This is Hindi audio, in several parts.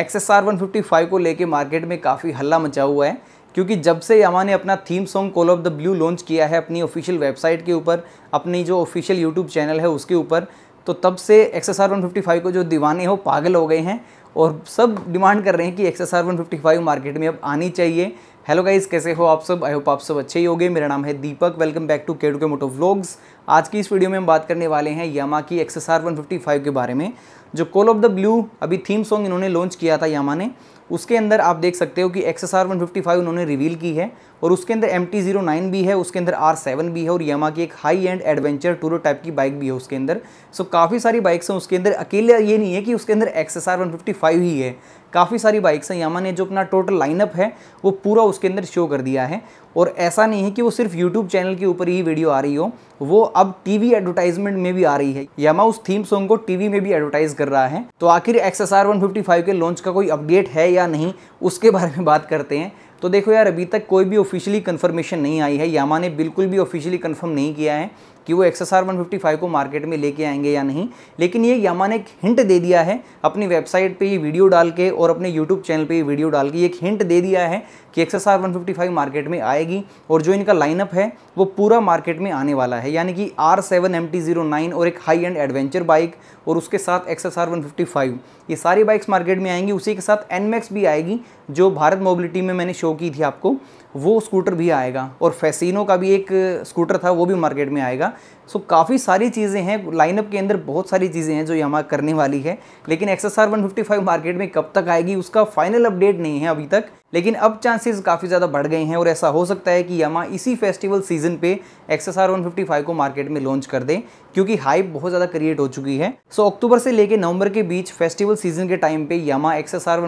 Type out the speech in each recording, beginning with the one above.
x S R one fifty five को लेके मार्केट में काफ़ी हल्ला मचा हुआ है क्योंकि जब से यमा ने अपना theme song call of the blue launch किया है अपनी ऑफिशियल वेबसाइट के ऊपर अपनी जो ऑफिशियल यूट्यूब चैनल है उसके ऊपर तो तब से X S R one fifty five को जो दीवाने हो पागल हो गए हैं और सब डिमांड कर रहे हैं कि X S R one fifty five market में अब आनी चाहिए हेलो गाइज कैसे हो आप सब आई होप आप सब अच्छे ही हो मेरा नाम है दीपक वेलकम बैक टू केडू के मोटो व्लॉग्स आज की इस वीडियो में हम बात करने वाले हैं यामा की X S R one fifty five के बारे में जो कॉल ऑफ द ब्लू अभी थीम सॉन्ग इन्होंने लॉन्च किया था यामा ने उसके अंदर आप देख सकते हो कि X S R one fifty five उन्होंने रिवील की है और उसके अंदर एम टी जीरो नाइन भी है उसके अंदर आर सेवन भी है और यमा की एक high end adventure tourer type की बाइक भी है उसके अंदर सो काफ़ी सारी बाइक्स हैं उसके अंदर अकेले ये नहीं है कि उसके अंदर X S R one fifty five ही है काफ़ी सारी बाइक्स हैं यामा ने जो अपना टोटल लाइनअप है वो पूरा उसके अंदर शो कर दिया है और ऐसा नहीं है कि वो सिर्फ यूट्यूब चैनल के ऊपर ही वीडियो आ रही हो वो अब टीवी एडवर्टाइजमेंट में भी आ रही है यामा उस थीम सॉन्ग को टीवी में भी एडवर्टाइज कर रहा है तो आखिर एक्स एस के लॉन्च का कोई अपडेट है या नहीं उसके बारे में बात करते हैं तो देखो यार अभी तक कोई भी ऑफिशियली कंफर्मेशन नहीं आई है यामा ने बिल्कुल भी ऑफिशियली कंफर्म नहीं किया है कि वो एक्स एस आर वन को मार्केट में लेके आएंगे या नहीं लेकिन ये यामा ने एक हिंट दे दिया है अपनी वेबसाइट पे ये वीडियो डाल के और अपने यूट्यूब चैनल पे ये वीडियो डाल के एक हिंट दे दिया है कि X S R one market में आएगी और जो इनका लाइनअप है वो पूरा मार्केट में आने वाला है यानी कि R seven M T zero nine और एक हाई एंड एडवेंचर बाइक और उसके साथ X S R one fifty five ये सारी बाइक्स मार्केट में आएंगी उसी के साथ एनमैक्स भी आएगी जो भारत मोबिलिटी में मैंने शो की थी आपको वो स्कूटर भी आएगा और फैसिनो का भी एक स्कूटर था वो भी मार्केट में आएगा सो काफ़ी सारी चीज़ें हैं लाइनअप के अंदर बहुत सारी चीज़ें हैं जो Yamaha करने वाली है लेकिन एक्स आर मार्केट में कब तक आएगी उसका फाइनल अपडेट नहीं है अभी तक लेकिन अब चांसेस काफ़ी ज़्यादा बढ़ गए हैं और ऐसा हो सकता है कि यमा इसी फेस्टिवल सीजन पे एक्स आर को मार्केट में लॉन्च कर दें क्योंकि हाइप बहुत ज़्यादा क्रिएट हो चुकी है सो अक्टूबर से लेके नवंबर के बीच फेस्टिवल सीजन के टाइम पे यमा एक्स आर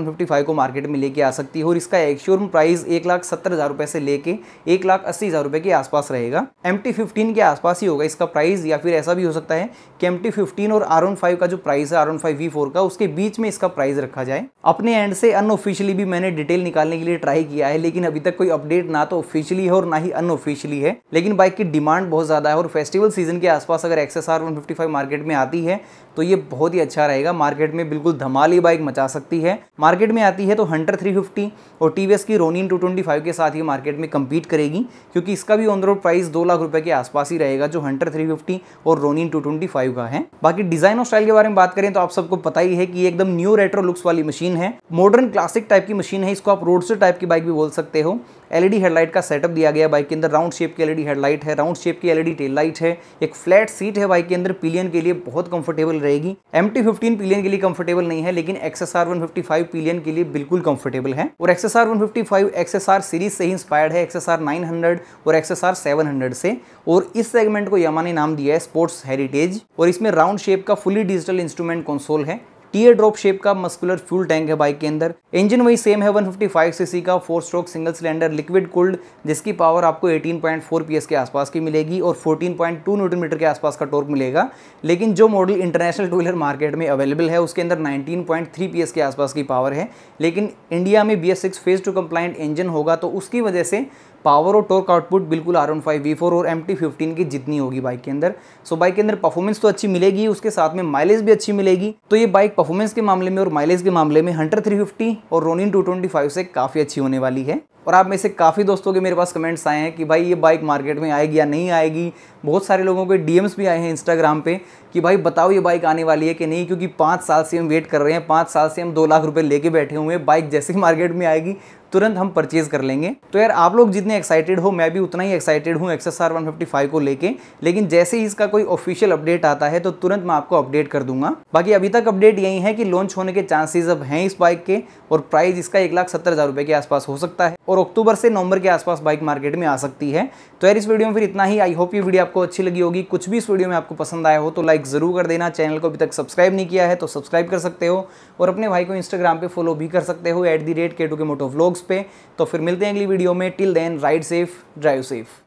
को मार्केट में लेके आ सकती है और इसका एक्श्योरम प्राइस एक लाख सत्तर हज़ार रुपये से लेके एक लाख अस्सी हज़ार रुपये के आसपास रहेगा एम टी फिफ्टीन के आसपास ही होगा इसका प्राइस या फिर ऐसा भी हो सकता है कि एम टी और आर फाइव का जो प्राइस है आर फाइव वी फोर का उसके बीच में इसका प्राइस रखा जाए अपने एंड से अनऑफिशियली भी मैंने डिटेल निकालने के लिए ट्राई किया है लेकिन अभी तक कोई अपडेट ना तो ऑफिशियली है और ना ही अनऑफिशियली है लेकिन बाइक की डिमांड बहुत ज़्यादा है और फेस्टिवल सीजन के आसपास अगर फिफ्टी आर मार्केट में आती है तो ये बहुत ही अच्छा रहेगा मार्केट में बिल्कुल धमाल ही बाइक मचा सकती है मार्केट में आती है तो हंटर 350 और टी की रोनिन 225 के साथ ये मार्केट में कम्पीट करेगी क्योंकि इसका भी ऑन रोड प्राइस दो लाख रुपए के आसपास ही रहेगा जो हंटर 350 और रोनिन 225 का है बाकी डिज़ाइन और स्टाइल के बारे में बात करें तो आप सबको पता ही है कि एकदम न्यू रेट्रो लुक्स वाली मशीन है मॉडर्न क्लासिक टाइप की मशीन है इसको आप रोडस्टर टाइप की बाइक भी बोल सकते हो एलईडी हेडलाइट का सेटअप दिया गया बाइक के अंदर राउंड शेप की एलईडी हेडलाइट है राउंड शेप की एलईडी टेल लाइट है एक फ्लैट सीट है बाइक के अंदर पिलियन के लिए बहुत कंफर्टेबल रहेगी एम टी फिफ्टीन पिलियन के लिए कंफर्टेबल नहीं है लेकिन XSR one fifty five pillion के लिए बिल्कुल कंफर्टेबल है और XSR one fifty five XSR series से ही इंस्पायर्ड है एक्सएसआर नाइन हंड्रेड और एक्सएसआर सेवन हंड्रेड से और इस सेगमेंट को यमा ने नाम दिया है स्पोर्ट्स हेरिटेज और इसमें राउंड शेप का फुली डिजिटल इंस्ट्रूमेंट कंसोल है टीयर ड्रॉप शेप का मस्कुलर फ्यूल टैंक है बाइक के अंदर इंजन वही सेम है 155 सीसी का four stroke single cylinder liquid cooled जिसकी पावर आपको 18.4 पीएस के आसपास की मिलेगी और 14.2 न्यूटन मीटर के आसपास का टॉर्क मिलेगा लेकिन जो model international two wheeler market में अवेलेबल है उसके अंदर नाइनटीन पॉइंट के आसपास की पावर है लेकिन इंडिया में B S phase two compliant engine होगा तो उसकी वजह से पावर और टॉर्क आउटपुट बिल्कुल R one five V four और एम टी फिफ्टीन की जितनी होगी बाइक के अंदर सो बाइक के अंदर परफॉर्मेंस तो अच्छी मिलेगी उसके साथ में माइलेज भी अच्छी मिलेगी तो ये बाइक परफॉर्मेंस के मामले में और माइलेज के मामले में हंटर थ्री फिफ्टी और रोनिन टू ट्वेंटी फाइव से काफ़ी अच्छी होने वाली है और आप में से काफ़ी दोस्तों के मेरे पास कमेंट्स आए हैं कि भाई ये बाइक मार्केट में आएगी या नहीं आएगी बहुत सारे लोगों के डीएम्स भी आए हैं इंस्टाग्राम पे कि भाई बताओ ये बाइक आने वाली है कि नहीं क्योंकि पाँच साल से हम वेट कर रहे हैं पाँच साल से हम दो लाख रुपये लेके बैठे हुए हैं बाइक जैसे ही मार्केट में आएगी तुरंत हम परचेज कर लेंगे तो यार आप लोग जितने एक्साइटेड हो मैं भी उतना ही एक्साइटेड हूँ एक्सेस आर वन को लेके लेकिन जैसे ही इसका कोई ऑफिशियल अपडेट आता है तो तुरंत मैं आपको अपडेट कर दूंगा बाकी अभी तक अपडेट यही है कि लॉन्च होने के चांसेज अब हैं इस बाइक के और प्राइस इसका एक लाख सत्तर हज़ार रुपये के आसपास हो सकता है और अक्टूबर से नवंबर के आसपास बाइक मार्केट में आ सकती है तो यार इस वीडियो में फिर इतना ही आई होप ये वीडियो आपको अच्छी लगी होगी कुछ भी इस वीडियो में आपको पसंद आया हो तो लाइक ज़रूर कर देना चैनल को अभी तक सब्सक्राइब नहीं किया है तो सब्सक्राइब कर सकते हो और अपने भाई को इंस्टाग्राम पर फॉलो भी कर सकते हो एट दी रेट के टू के मोटो व्लॉग्स पे तो फिर मिलते हैं अगली वीडियो में till then ride safe drive safe